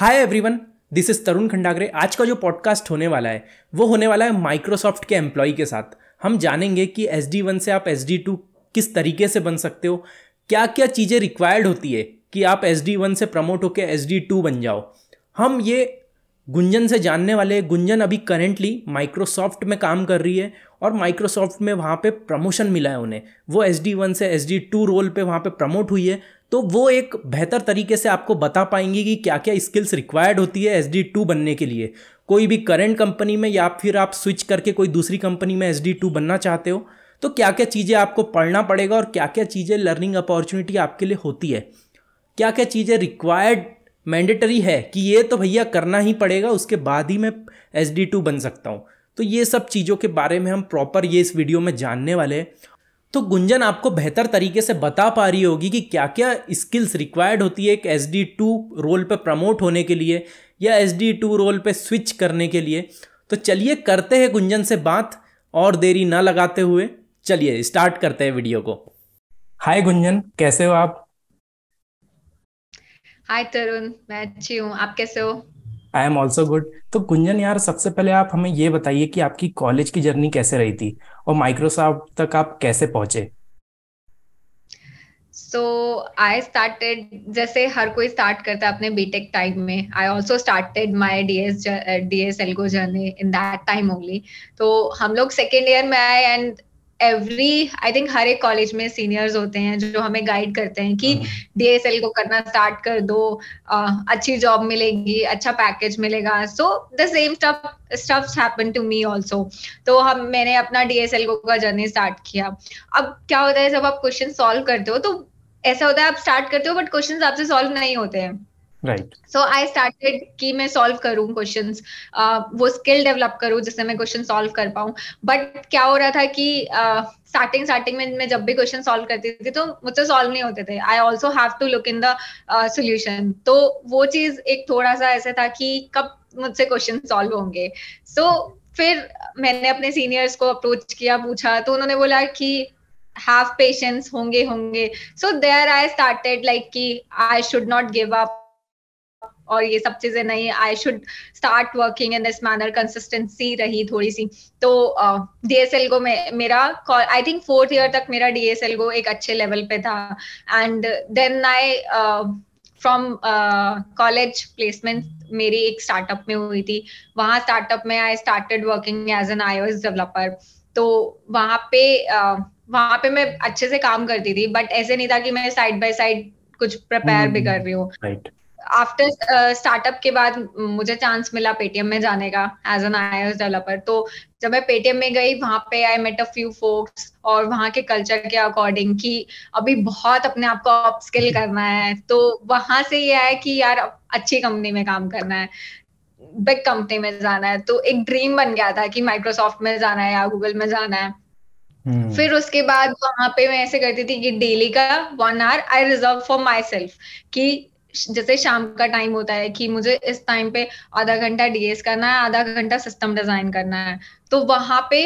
Hi everyone this is Tarun Khandagare आज का जो पॉडकास्ट होने वाला है वो होने वाला है माइक्रोसॉफ्ट के एम्प्लॉय के साथ हम जानेंगे कि एस डी वन से आप एस डी टू किस तरीके से बन सकते हो क्या क्या चीज़ें रिक्वायर्ड होती है कि आप एस डी वन से प्रमोट होकर एस डी टू बन जाओ हम ये गुंजन से जानने वाले गुंजन अभी करेंटली माइक्रोसॉफ्ट में काम कर रही है और माइक्रोसॉफ्ट में वहाँ पे प्रमोशन मिला है उन्हें वो एस डी वन से एस डी टू रोल पे वहाँ पे प्रमोट हुई है तो वो एक बेहतर तरीके से आपको बता पाएंगी कि क्या क्या स्किल्स रिक्वायर्ड होती है एस डी टू बनने के लिए कोई भी करंट कंपनी में या फिर आप स्विच करके कोई दूसरी कंपनी में एस डी टू बनना चाहते हो तो क्या क्या चीज़ें आपको पढ़ना पड़ेगा और क्या क्या चीज़ें लर्निंग अपॉर्चुनिटी आपके लिए होती है क्या क्या चीज़ें रिक्वायर्ड मैंडेटरी है कि ये तो भैया करना ही पड़ेगा उसके बाद ही मैं एस डी टू बन सकता हूँ तो ये सब चीज़ों के बारे में हम प्रॉपर ये इस वीडियो में जानने वाले हैं तो गुंजन आपको बेहतर तरीके से बता पा रही होगी कि क्या क्या स्किल्स रिक्वायर्ड होती है एक एस डी टू रोल पर प्रमोट होने के लिए या एस डी टू रोल पर स्विच करने के लिए तो चलिए करते हैं गुंजन से बात और देरी ना लगाते हुए चलिए स्टार्ट करते हैं वीडियो को हाय गुंजन कैसे हो आप हाय तरुण मैं अच्छी हूँ आप कैसे हो आई एम ऑल्सो गुड तो गुंजन यार सबसे पहले आप हमें ये बताइए कि आपकी कॉलेज की जर्नी कैसे रही थी और माइक्रोसॉफ्ट तक आप कैसे पहुंचे सो आई स्टार्टेड जैसे हर कोई स्टार्ट करता है अपने बीटेक टाइम में I also started my D S D S L को journey in that time only तो हम लोग सेकेंड ईयर में आए एंड एवरी आई थिंक हर एक कॉलेज में सीनियर्स होते हैं जो हमें गाइड करते हैं कि डीएसएल हाँ। को करना स्टार्ट कर दो अच्छी जॉब मिलेगी अच्छा पैकेज मिलेगा so the same stuff stuff happen to me also तो हम मैंने अपना डीएसएल को का जर्नी स्टार्ट किया अब क्या होता है जब आप क्वेश्चन सॉल्व करते हो तो ऐसा होता है आप स्टार्ट करते हो बट क्वेश्चन आपसे सॉल्व नहीं होते हैं सो आई स्टार्टेड कि मैं सॉल्व करूँ क्वेश्चन वो स्किल डेवलप करूँ जिससे मैं क्वेश्चन सॉल्व कर पाऊँ बट क्या हो रहा था कि स्टार्टिंग स्टार्टिंग में मैं जब भी क्वेश्चन सॉल्व करती थी तो मुझसे सॉल्व नहीं होते थे I also have to look in the solution तो वो चीज एक थोड़ा सा ऐसे था कि कब मुझसे क्वेश्चन सॉल्व होंगे सो so, फिर मैंने अपने सीनियर्स को अप्रोच किया पूछा तो उन्होंने बोला कि हैव पेशेंस होंगे होंगे so there I started like कि I should not give up और ये सब चीजें नहीं I should start working in this manner consistency रही थोड़ी सी तो डीएसएल uh, को मे, मेरा आई थिंक फोर्थ ईयर तक मेरा डीएसएल को एक अच्छे लेवल पे था and then I from college placement मेरी एक स्टार्टअप में हुई थी वहां स्टार्टअप में I started working as an S developer तो वहाँ पे uh, वहाँ पे मैं अच्छे से काम करती थी बट ऐसे नहीं था कि मैं साइड बाय साइड कुछ प्रिपेयर भी हम्म, कर रही हूँ right. आफ्टर स्टार्टअप uh, के बाद मुझे चांस मिला पेटीएम में जाने का as an iOS developer तो जब मैं पेटीएम में गई वहां पे I met a few folks और वहां के कल्चर के अकॉर्डिंग कि अभी बहुत अपने आप को अपस्किल करना है तो वहां से ये है कि यार अच्छी कंपनी में काम करना है बिग कंपनी में जाना है तो एक ड्रीम बन गया था कि माइक्रोसॉफ्ट में जाना है या गूगल में जाना है Hmm. फिर उसके बाद वहां पे मैं ऐसे करती थी कि डेली का one hour I reserve for myself की जैसे शाम का टाइम होता है कि मुझे इस टाइम पे आधा घंटा डीएस करना है आधा घंटा सिस्टम डिजाइन करना है तो वहां पे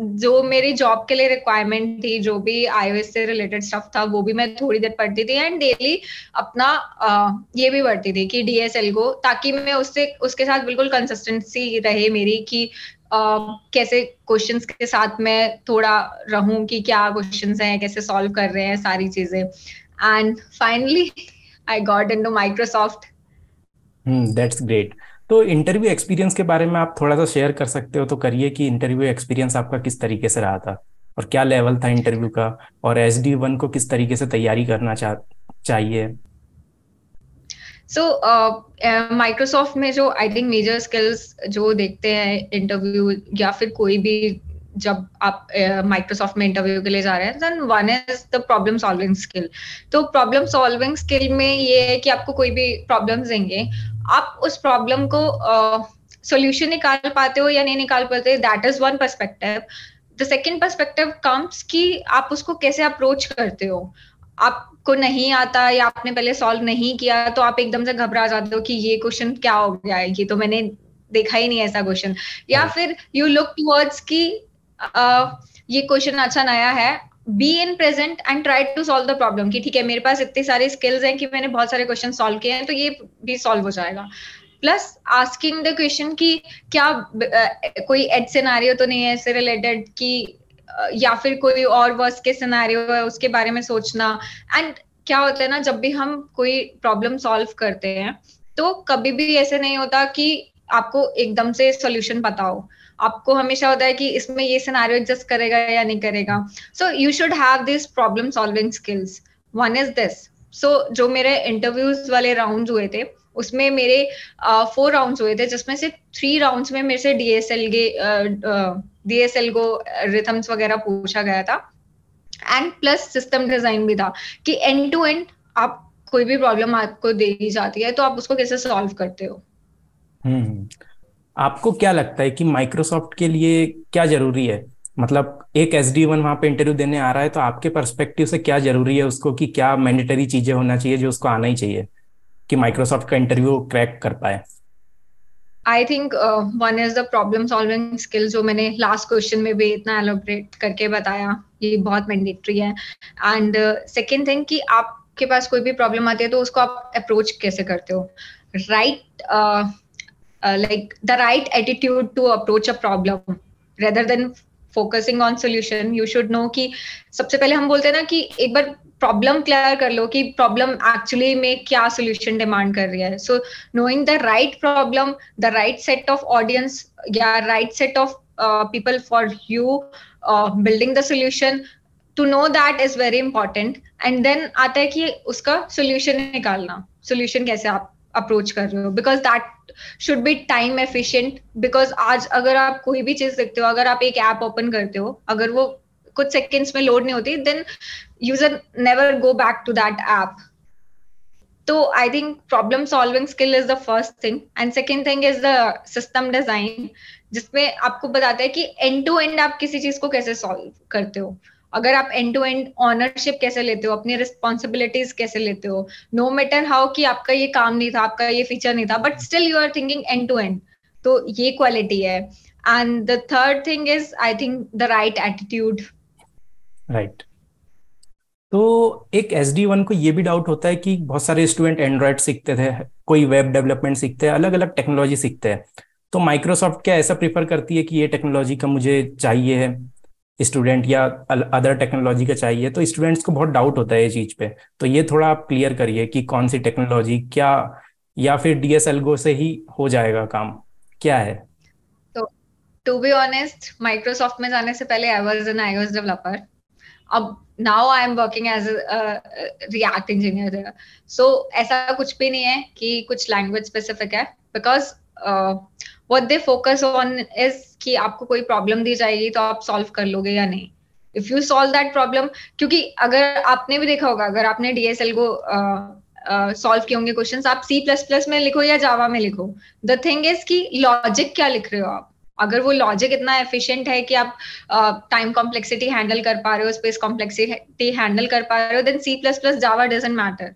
जो मेरी जॉब के लिए रिक्वायरमेंट थी जो भी आईओएस से रिलेटेड स्टफ था वो भी मैं थोड़ी देर पढ़ती थी एंड डेली अपना आ, ये भी पढ़ती थी कि डीएसएल को ताकि मैं उससे उसके साथ बिल्कुल कंसिस्टेंसी रहे मेरी कि आ, कैसे क्वेश्चंस के साथ मैं थोड़ा रहूं कि क्या क्वेश्चंस हैं कैसे सॉल्व कर रहे हैं सारी चीजें and finally I got in to Microsoft that's great तो इंटरव्यू एक्सपीरियंस के बारे में आप थोड़ा सा शेयर कर सकते हो तो करिए कि इंटरव्यू एक्सपीरियंस आपका किस तरीके से रहा था और क्या लेवल था इंटरव्यू का और एस डी वन को किस तरीके से तैयारी करना चा, चाहिए सो माइक्रोसॉफ्ट uh, uh, में जो आई थिंक मेजर स्किल्स जो देखते हैं इंटरव्यू या फिर कोई भी जब आप माइक्रोसॉफ्ट uh, में इंटरव्यू के लिए जा रहे हैं then one is the problem solving skill तो प्रॉब्लम सॉल्विंग स्किल में ये है कि आपको कोई भी प्रॉब्लम देंगे आप उस प्रॉब्लम को सोल्यूशन uh, निकाल पाते हो या नहीं निकाल पाते that is one perspective the second perspective comes कि आप उसको कैसे अप्रोच करते हो आपको नहीं आता या आपने पहले सॉल्व नहीं किया तो आप एकदम से घबरा जाते हो कि ये क्वेश्चन क्या हो गया है ये तो मैंने देखा ही नहीं ऐसा क्वेश्चन या हाँ। फिर यू लुक टूवर्ड्स कि ये क्वेश्चन अच्छा नया है be in present and try to solve the problem की ठीक है मेरे पास इतने सारे स्किल्स हैं कि मैंने बहुत सारे क्वेश्चन सॉल्व किए हैं तो ये भी सॉल्व हो जाएगा प्लस आस्किंग द क्वेश्चन कि क्या uh, कोई एड सिनारियो तो नहीं है इससे रिलेटेड कि uh, या फिर कोई और वर्स के सिनारियो है उसके बारे में सोचना एंड क्या होता है ना जब भी हम कोई प्रॉब्लम सॉल्व करते हैं तो कभी भी ऐसे नहीं होता कि आपको एकदम से सोल्यूशन पता हो आपको हमेशा होता है कि इसमें ये सिनारियो एडजस्ट करेगा या नहीं करेगा so you should have this problem solving skills one is this so जो मेरे इंटरव्यूज वाले राउंड हुए थे उसमें मेरे फोर राउंड्स हुए थे जिसमें से थ्री राउंड्स में मेरे से डीएसएल के डीएसएल को रिथम्स वगैरह पूछा गया था एंड प्लस सिस्टम डिजाइन भी था कि एंड टू एंड आप कोई भी प्रॉब्लम आपको दे ही जाती है तो आप उसको कैसे सॉल्व करते हो हम्म आपको क्या लगता है कि माइक्रोसॉफ्ट के लिए क्या जरूरी है मतलब एक एस डी वन वहां पर इंटरव्यू देने आ रहा है तो आपके पर्सपेक्टिव से क्या जरूरी है उसको कि क्या मैंडेटरी चीजें होना चाहिए जो उसको आना ही चाहिए कि माइक्रोसॉफ्ट का इंटरव्यू क्रैक कर पाए I think one is the problem solving skill जो मैंने लास्ट क्वेश्चन में भी इतना एलोबरेट करके बताया ये बहुत मैंडेटरी है एंड सेकेंड थिंग कि आपके पास कोई भी प्रॉब्लम आती है तो उसको आप अप्रोच कैसे करते हो right right, uh, Uh, like the right attitude to approach a problem rather than focusing on solution you should know कि सबसे पहले हम बोलते हैं ना कि एक बार प्रॉब्लम क्लियर कर लो कि प्रॉब्लम एक्चुअली में क्या सोल्यूशन डिमांड कर रही है so knowing the right problem the right set of audience या right set of people for you building the solution to know that is very important and then आता है कि उसका सोल्यूशन निकालना सोल्यूशन कैसे आप अप्रोच कर रहे हो because that should be time efficient because आज अगर आप कोई भी चीज देखते हो अगर आप एक ऐप ओपन करते हो अगर वो कुछ सेकेंड्स में लोड नहीं होती then user never go back to that app तो I think problem solving skill is the first thing and second thing is the system design जिसमें आपको बताते हैं कि एंड टू एंड आप किसी चीज को कैसे सॉल्व करते हो अगर आप एंड टू एंड ऑनरशिप कैसे लेते हो अपनी रिस्पॉन्सिबिलिटीज कैसे लेते हो नो मैटर हाउ कि आपका ये काम नहीं था आपका ये फीचर नहीं था but still you are thinking end to end तो ये क्वालिटी है and the third thing is I think the right attitude right तो एक एस डी वन को ये भी डाउट होता है कि बहुत सारे स्टूडेंट एंड्रॉयड सीखते थे कोई वेब डेवलपमेंट सीखते हैं अलग अलग टेक्नोलॉजी सीखते हैं तो माइक्रोसॉफ्ट क्या ऐसा प्रीफर करती है कि ये टेक्नोलॉजी का मुझे चाहिए है स्टूडेंट या अदर टेक्नोलॉजी का चाहिए तो स्टूडेंट्स को बहुत डाउट होता है ये चीज पे तो ये थोड़ा आप क्लियर करिए कि कौन सी टेक्नोलॉजी क्या या फिर डीएसएल गो से ही हो जाएगा काम क्या है तो टू बी ऑनेस्ट माइक्रोसॉफ्ट में जाने से पहले I was an iOS developer अब now I am working as React engineer so ऐसा कुछ भी नहीं है कि कुछ लैंग्वेज स्पेसिफिक है because what they focus on is कि आपको कोई प्रॉब्लम दी जाएगी तो आप सॉल्व कर लोगे या नहीं if you solve that problem क्योंकि अगर आपने भी देखा होगा अगर आपने डीएसएल को सॉल्व किए होंगे क्वेश्चन आप सी प्लस प्लस में लिखो या जावा में लिखो द थिंग इज कि लॉजिक क्या लिख रहे हो आप अगर वो लॉजिक इतना एफिशिएंट है कि आप टाइम कॉम्प्लेक्सिटी हैंडल कर पा रहे हो स्पेस कॉम्प्लेक्सिटी हैंडल कर पा रहे हो then C plus plus Java doesn't matter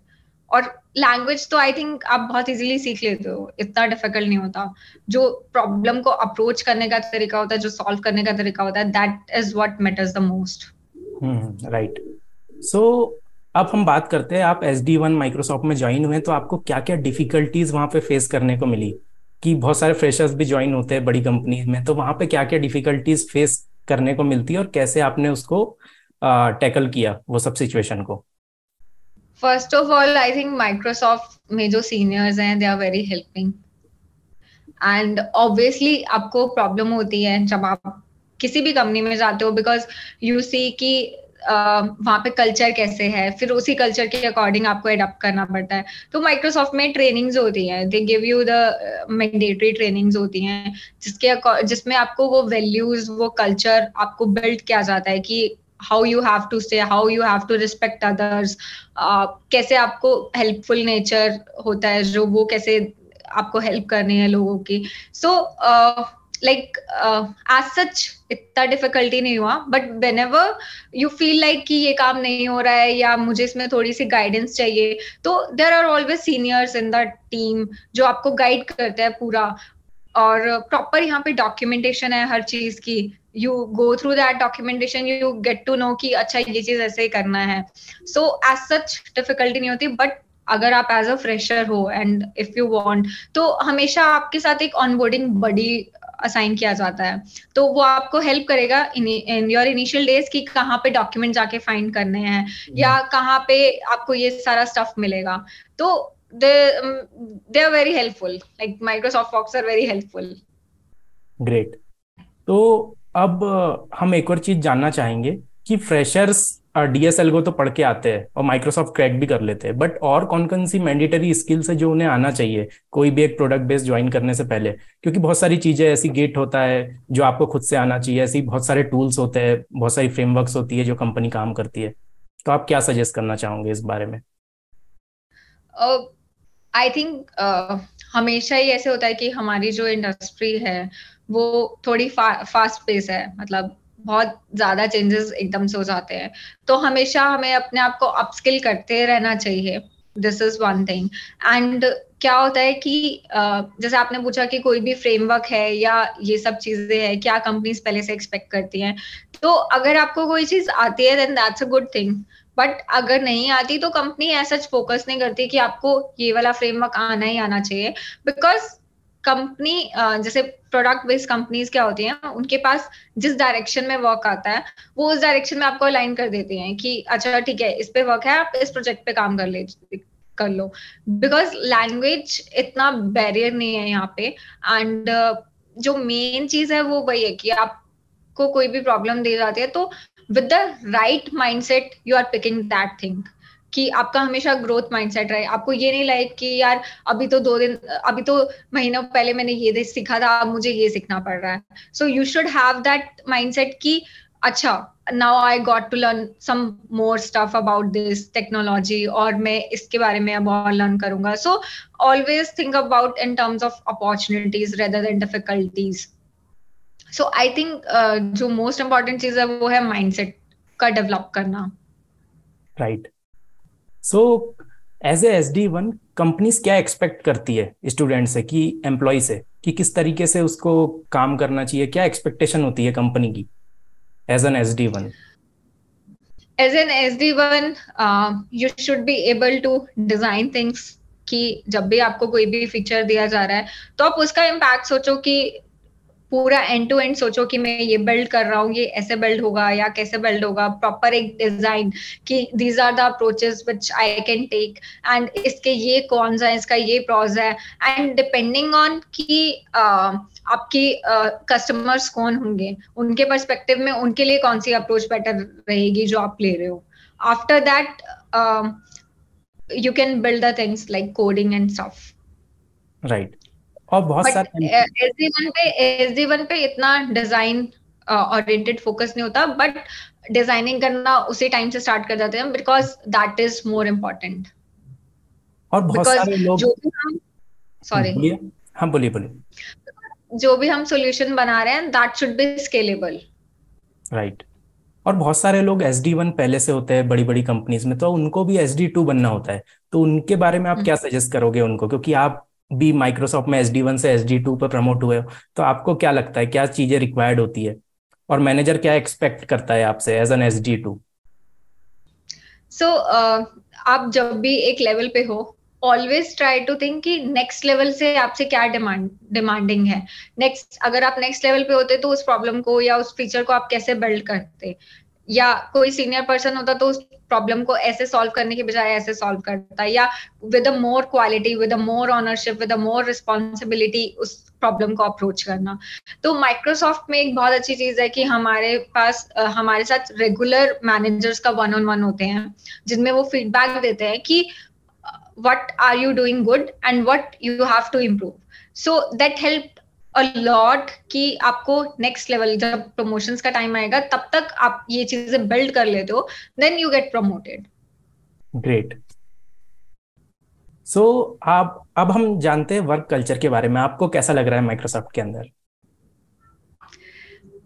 और लैंग्वेज तो आई थिंक आप बहुत इजीली सीख लेते हो इतना डिफिकल्ट नहीं होता जो प्रॉब्लम को अप्रोच करने का तरीका होता है जो सॉल्व करने का तरीका होता है that is what matters the most right so अब हम बात करते हैं आप एस डी वन माइक्रोसॉफ्ट में ज्वाइन हुए तो आपको क्या क्या डिफिकल्टीज वहाँ पे फेस करने को मिली कि बहुत सारे फ्रेशर्स भी ज्वाइन होते हैं बड़ी कंपनीज में तो वहाँ पे क्या क्या डिफिकल्टीज फेस करने को मिलती है और कैसे आपने उसको टैकल किया वो सब सिचुएशन को first of all I think Microsoft में जो सीनियर्स हैं they are very helping and obviously आपको प्रॉब्लम होती है जब आप किसी भी कंपनी में जाते हो बिकॉज यू सी कि Uh, वहां पे कल्चर कैसे है फिर उसी कल्चर के अकॉर्डिंग आपको एडप्ट करना पड़ता है तो माइक्रोसॉफ्ट में ट्रेनिंग्स होती हैं they give you the mandatory trainings होती हैं जिसके जिसमें आपको वो वैल्यूज वो कल्चर आपको बिल्ड किया जाता है कि how you have to say how you have to respect others कैसे आपको हेल्पफुल नेचर होता है जो वो कैसे आपको हेल्प करनी है लोगों की सो लाइक एज सच इतना डिफिकल्टी नहीं हुआ but whenever you feel like कि ये काम नहीं हो रहा है या मुझे इसमें थोड़ी सी गाइडेंस चाहिए तो there are always seniors in the team जो आपको गाइड करते हैं पूरा और प्रॉपर यहाँ पे डॉक्यूमेंटेशन है हर चीज की you go through that documentation you get to know कि अच्छा ये चीज ऐसे ही करना है सो एज सच डिफिकल्टी नहीं होती बट अगर आप एज अ फ्रेशर हो एंड इफ यू वॉन्ट तो हमेशा आपके साथ एक ऑनबोर्डिंग बडी असाइन किया जाता है तो वो आपको हेल्प करेगा इन योर इनिशियल डेज कि कहाँ पे डॉक्यूमेंट जाके फाइंड करने हैं या हम्म। कहाँ पे आपको ये सारा स्टफ मिलेगा तो they they are very helpful like Microsoft docs are very helpful great तो अब हम एक और चीज जानना चाहेंगे कि फ्रेशर्स डीएसएल को तो पढ़ के आते हैं और माइक्रोसॉफ्ट क्रैक भी कर लेते हैं बट और कौन कौन सी मैंडेटरी स्किल्स है जो उन्हें आना चाहिए कोई भी एक प्रोडक्ट बेस ज्वाइन करने से पहले क्योंकि बहुत सारी चीजें ऐसी गेट होता है जो आपको खुद से आना चाहिए ऐसी बहुत सारे टूल्स होते हैं बहुत सारी फ्रेमवर्क होती है जो कंपनी काम करती है तो आप क्या सजेस्ट करना चाहोगे इस बारे में आई uh, थिंक uh, हमेशा ही ऐसे होता है कि हमारी जो इंडस्ट्री है वो थोड़ी फा, फास्ट पेस है मतलब बहुत ज्यादा चेंजेस एकदम से हो जाते हैं तो हमेशा हमें अपने आप को अपस्किल करते रहना चाहिए this is one thing and क्या होता है कि जैसे आपने पूछा कि कोई भी फ्रेमवर्क है या ये सब चीजें हैं क्या कंपनीज पहले से एक्सपेक्ट करती हैं तो अगर आपको कोई चीज आती है then that's a good thing but अगर नहीं आती तो कंपनी ऐसा फोकस नहीं करती कि आपको ये वाला फ्रेमवर्क आना ही आना चाहिए बिकॉज कंपनी जैसे प्रोडक्ट बेस्ड कंपनीज क्या होती हैं उनके पास जिस डायरेक्शन में वर्क आता है वो उस डायरेक्शन में आपको अलाइन कर देते हैं कि अच्छा ठीक है इस पे वर्क है आप इस प्रोजेक्ट पे काम कर ले कर लो बिकॉज लैंग्वेज इतना बैरियर नहीं है यहाँ पे एंड uh, जो मेन चीज है वो वही है कि आपको कोई भी प्रॉब्लम दी जाती है तो with the right mindset you are picking that thing कि आपका हमेशा ग्रोथ माइंडसेट रहे आपको ये नहीं लाइक कि यार अभी तो दो दिन अभी तो महीनों पहले मैंने ये सीखा था अब मुझे ये सीखना पड़ रहा है so you should have that mindset कि अच्छा now I got to learn some more stuff about this technology और मैं इसके बारे में अब और लर्न करूंगा so always think about in terms of opportunities rather than difficulties so I think जो मोस्ट इम्पॉर्टेंट चीज है वो है माइंडसेट का डेवलप करना right right. So as S D one companies क्या एक्सपेक्ट करती है स्टूडेंट से कि एम्प्लॉय से कि किस तरीके से उसको काम करना चाहिए क्या एक्सपेक्टेशन होती है कंपनी की as an S D one as an S D one you should be able to design things कि जब भी आपको कोई भी फीचर दिया जा रहा है तो आप उसका इम्पैक्ट सोचो कि पूरा एंड टू एंड सोचो कि मैं ये बिल्ड कर रहा हूँ ये ऐसे बिल्ड होगा या कैसे बिल्ड होगा प्रॉपर एक डिजाइन कि these are the approaches which I can take and इसके ये कॉन्स है इसका ये प्रॉज है एंड डिपेंडिंग ऑन कि आपकी कस्टमर्स uh, कौन होंगे उनके परस्पेक्टिव में उनके लिए कौन सी अप्रोच बेटर रहेगी जो आप ले रहे हो after that you can build the things like coding and soft right और बहुत सारे एस डी वन पे एस डी वन पे इतना डिजाइन ओरिएंटेड फोकस नहीं होता बट डिजाइनिंग करना उसी टाइम से स्टार्ट कर जाते हैं because that is more important और बहुत सारे लोग जो भी हम सॉरी हम हाँ, बोलिए बोलिए जो भी हम सॉल्यूशन बना रहे हैं that should be scalable right और बहुत सारे लोग एस डी वन पहले से होते हैं बड़ी बड़ी कंपनीज में तो उनको भी एस डी टू बनना होता है तो उनके बारे में आप हम्म। क्या सजेस्ट करोगे उनको क्योंकि आप भी माइक्रोसॉफ्ट में एस डी वन से एस डी टू पर प्रमोट हुए हो तो आपको क्या लगता है क्या चीजें रिक्वायर्ड होती है और मैनेजर क्या एक्सपेक्ट करता है आपसे as an S D two so आप जब भी एक लेवल पे हो ऑलवेज ट्राई टू थिंक कि नेक्स्ट लेवल से आपसे क्या डिमांड डिमांडिंग है नेक्स्ट अगर आप नेक्स्ट लेवल पे होते तो उस प्रॉब्लम को या उस फीचर को आप कैसे बिल्ड करते या कोई सीनियर पर्सन होता तो उस प्रॉब्लम को ऐसे सॉल्व करने के बजाय ऐसे सॉल्व करता या with a more quality with a more ownership with a more responsibility उस प्रॉब्लम को अप्रोच करना तो माइक्रोसॉफ्ट में एक बहुत अच्छी चीज है कि हमारे पास हमारे साथ रेगुलर मैनेजर्स का वन ऑन वन होते हैं जिनमें वो फीडबैक देते हैं कि what are you doing good and what you have to improve so that help a lot कि आपको नेक्स्ट लेवल जब प्रमोशन का टाइम आएगा तब तक आप ये चीजें बिल्ड कर लेते हो then you get promoted great so आप अब हम जानते हैं वर्क कल्चर के बारे में आपको कैसा लग रहा है माइक्रोसॉफ्ट के अंदर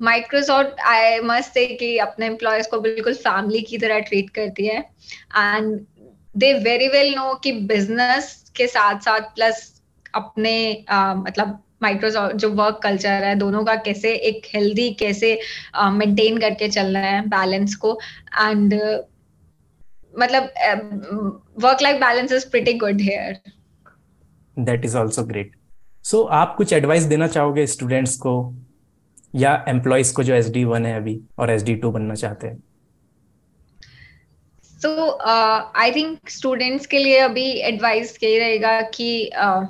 माइक्रोसॉफ्ट आई मस्ट से कि अपने एम्प्लॉयज को बिल्कुल फैमिली की तरह ट्रीट करती है and they very well know कि बिजनेस के साथ साथ प्लस अपने uh, मतलब माइक्रोसॉफ्ट जो वर्क कल्चर है दोनों का कैसे एक हेल्दी कैसे मेंटेन uh, करके चल चलना है बैलेंस को एंड uh, मतलब work life balance is pretty good here that is also great so आप कुछ एडवाइस देना चाहोगे स्टूडेंट्स को या एम्प्लॉइज को जो एस डी वन है अभी और एस डी टू बनना चाहते हैं सो आई थिंक स्टूडेंट्स के लिए अभी एडवाइस यही रहेगा कि uh,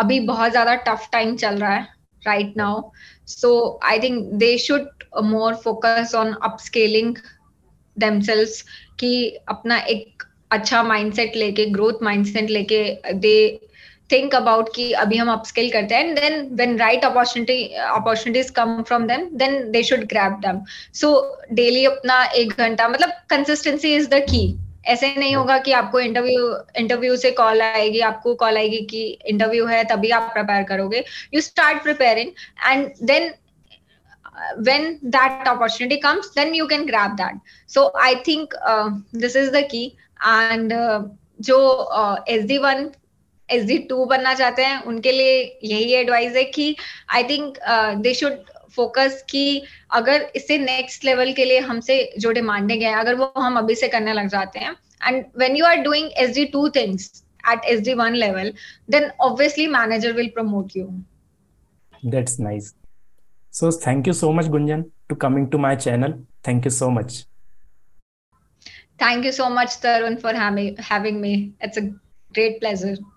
अभी बहुत ज्यादा टफ टाइम चल रहा है right now so I think they should more focus on upskilling themselves कि अपना एक अच्छा माइंडसेट लेके ग्रोथ माइंडसेट लेके दे थिंक अबाउट कि अभी हम अपस्किल करते हैं and then when right opportunity opportunities come from them then they should grab them so daily अपना एक घंटा मतलब कंसिस्टेंसी इज द की ऐसे नहीं होगा कि आपको इंटरव्यू इंटरव्यू से कॉल आएगी आपको कॉल आएगी कि इंटरव्यू है तभी आप प्रिपेयर करोगे you start preparing and then when that opportunity comes then you can grab that so I think this is the key and जो S D one S D two बनना चाहते हैं उनके लिए यही एडवाइस है कि I think they should focus कि अगर इसे नेक्स्ट लेवल के लिए हमसे जो डिमांडिंग गए अगर वो हम अभी से करने लग जाते हैं and when you are doing S D two things at S D one level then obviously manager will promote you that's nice so thank you so much Gunjan to coming to my channel thank you so much thank you so much Tarun for having me it's a great pleasure